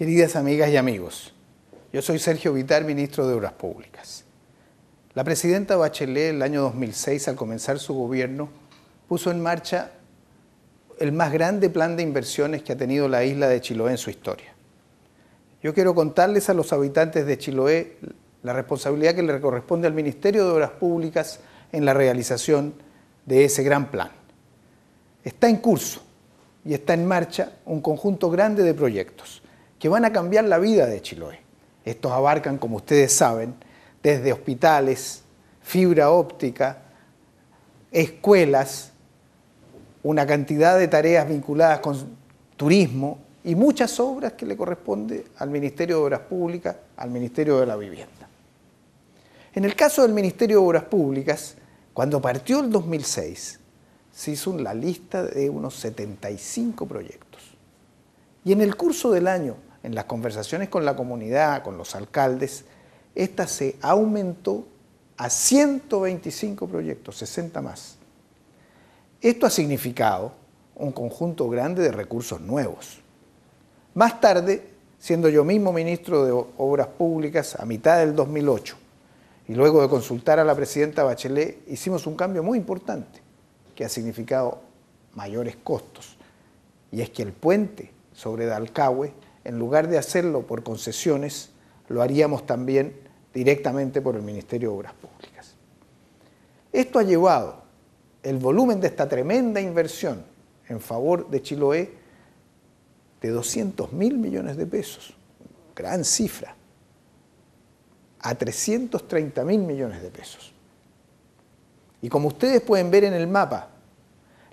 Queridas amigas y amigos, yo soy Sergio Vitar, ministro de Obras Públicas. La presidenta Bachelet, el año 2006, al comenzar su gobierno, puso en marcha el más grande plan de inversiones que ha tenido la isla de Chiloé en su historia. Yo quiero contarles a los habitantes de Chiloé la responsabilidad que le corresponde al Ministerio de Obras Públicas en la realización de ese gran plan. Está en curso y está en marcha un conjunto grande de proyectos que van a cambiar la vida de Chiloé. Estos abarcan, como ustedes saben, desde hospitales, fibra óptica, escuelas, una cantidad de tareas vinculadas con turismo y muchas obras que le corresponde al Ministerio de Obras Públicas, al Ministerio de la Vivienda. En el caso del Ministerio de Obras Públicas, cuando partió el 2006, se hizo la lista de unos 75 proyectos. Y en el curso del año en las conversaciones con la comunidad, con los alcaldes, esta se aumentó a 125 proyectos, 60 más. Esto ha significado un conjunto grande de recursos nuevos. Más tarde, siendo yo mismo ministro de Obras Públicas a mitad del 2008, y luego de consultar a la presidenta Bachelet, hicimos un cambio muy importante que ha significado mayores costos. Y es que el puente sobre Dalcahue en lugar de hacerlo por concesiones, lo haríamos también directamente por el Ministerio de Obras Públicas. Esto ha llevado el volumen de esta tremenda inversión en favor de Chiloé de 200 mil millones de pesos, gran cifra, a 330 mil millones de pesos. Y como ustedes pueden ver en el mapa,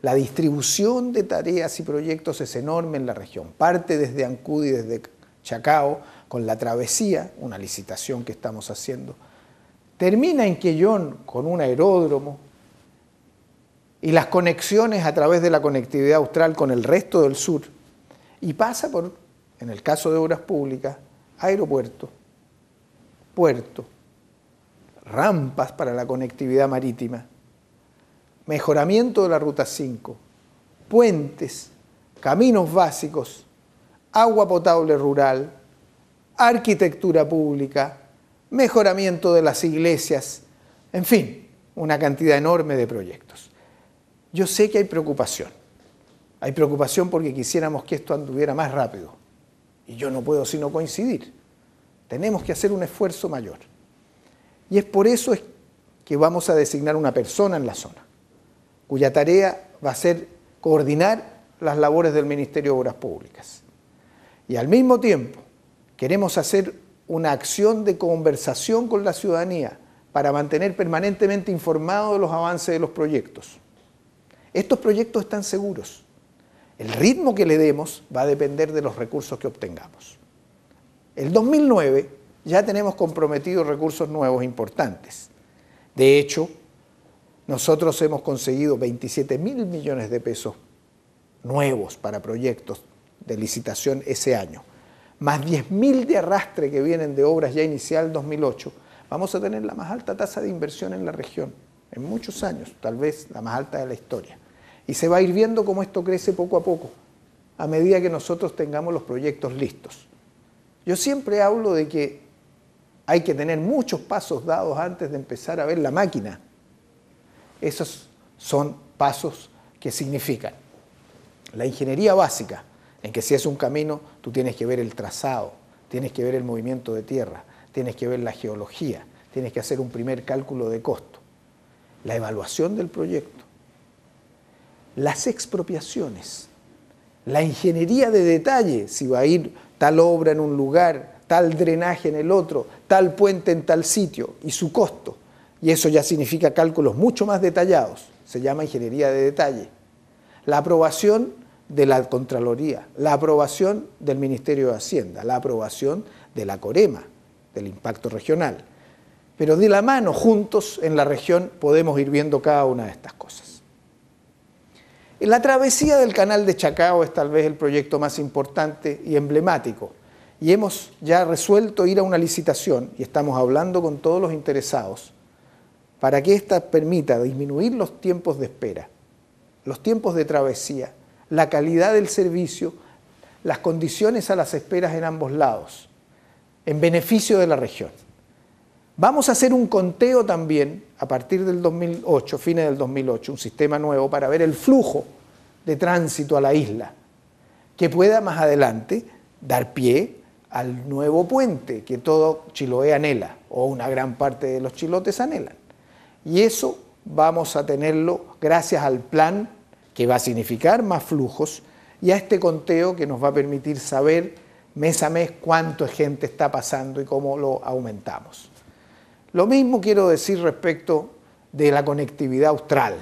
la distribución de tareas y proyectos es enorme en la región. Parte desde Ancud y desde Chacao con la travesía, una licitación que estamos haciendo. Termina en Quellón con un aeródromo y las conexiones a través de la conectividad austral con el resto del sur. Y pasa por, en el caso de obras públicas, aeropuerto, puerto, rampas para la conectividad marítima mejoramiento de la Ruta 5, puentes, caminos básicos, agua potable rural, arquitectura pública, mejoramiento de las iglesias, en fin, una cantidad enorme de proyectos. Yo sé que hay preocupación. Hay preocupación porque quisiéramos que esto anduviera más rápido. Y yo no puedo sino coincidir. Tenemos que hacer un esfuerzo mayor. Y es por eso que vamos a designar una persona en la zona cuya tarea va a ser coordinar las labores del Ministerio de Obras Públicas. Y al mismo tiempo queremos hacer una acción de conversación con la ciudadanía para mantener permanentemente informado de los avances de los proyectos. Estos proyectos están seguros. El ritmo que le demos va a depender de los recursos que obtengamos. El 2009 ya tenemos comprometidos recursos nuevos importantes. De hecho, nosotros hemos conseguido 27 mil millones de pesos nuevos para proyectos de licitación ese año, más 10 mil de arrastre que vienen de obras ya inicial 2008, vamos a tener la más alta tasa de inversión en la región en muchos años, tal vez la más alta de la historia. Y se va a ir viendo cómo esto crece poco a poco, a medida que nosotros tengamos los proyectos listos. Yo siempre hablo de que hay que tener muchos pasos dados antes de empezar a ver la máquina esos son pasos que significan la ingeniería básica, en que si es un camino, tú tienes que ver el trazado, tienes que ver el movimiento de tierra, tienes que ver la geología, tienes que hacer un primer cálculo de costo, la evaluación del proyecto, las expropiaciones, la ingeniería de detalle, si va a ir tal obra en un lugar, tal drenaje en el otro, tal puente en tal sitio y su costo y eso ya significa cálculos mucho más detallados, se llama ingeniería de detalle. La aprobación de la Contraloría, la aprobación del Ministerio de Hacienda, la aprobación de la Corema, del impacto regional. Pero de la mano, juntos en la región, podemos ir viendo cada una de estas cosas. La travesía del canal de Chacao es tal vez el proyecto más importante y emblemático. Y hemos ya resuelto ir a una licitación, y estamos hablando con todos los interesados, para que ésta permita disminuir los tiempos de espera, los tiempos de travesía, la calidad del servicio, las condiciones a las esperas en ambos lados, en beneficio de la región. Vamos a hacer un conteo también a partir del 2008, fines del 2008, un sistema nuevo para ver el flujo de tránsito a la isla, que pueda más adelante dar pie al nuevo puente que todo Chiloé anhela, o una gran parte de los chilotes anhelan. Y eso vamos a tenerlo gracias al plan que va a significar más flujos y a este conteo que nos va a permitir saber mes a mes cuánto gente está pasando y cómo lo aumentamos. Lo mismo quiero decir respecto de la conectividad austral.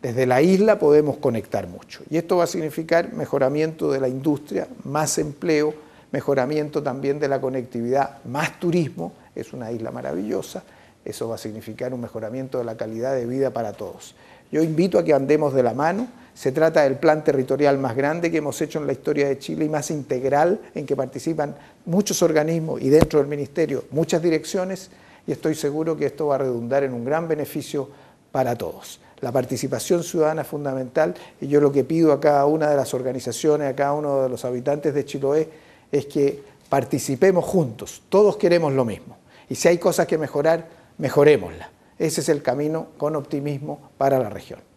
Desde la isla podemos conectar mucho y esto va a significar mejoramiento de la industria, más empleo, mejoramiento también de la conectividad, más turismo, es una isla maravillosa, eso va a significar un mejoramiento de la calidad de vida para todos. Yo invito a que andemos de la mano. Se trata del plan territorial más grande que hemos hecho en la historia de Chile y más integral, en que participan muchos organismos y dentro del Ministerio muchas direcciones. Y estoy seguro que esto va a redundar en un gran beneficio para todos. La participación ciudadana es fundamental y yo lo que pido a cada una de las organizaciones, a cada uno de los habitantes de Chiloé, es que participemos juntos. Todos queremos lo mismo. Y si hay cosas que mejorar, mejorémosla. Ese es el camino con optimismo para la región.